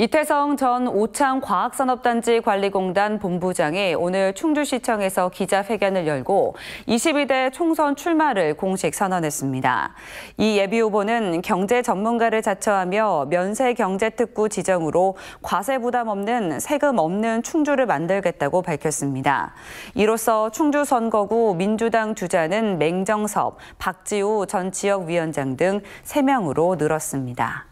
이태성 전 오창 과학산업단지 관리공단 본부장이 오늘 충주시청에서 기자회견을 열고 22대 총선 출마를 공식 선언했습니다. 이 예비후보는 경제 전문가를 자처하며 면세경제특구 지정으로 과세 부담 없는 세금 없는 충주를 만들겠다고 밝혔습니다. 이로써 충주 선거구 민주당 주자는 맹정섭, 박지우 전 지역위원장 등 3명으로 늘었습니다.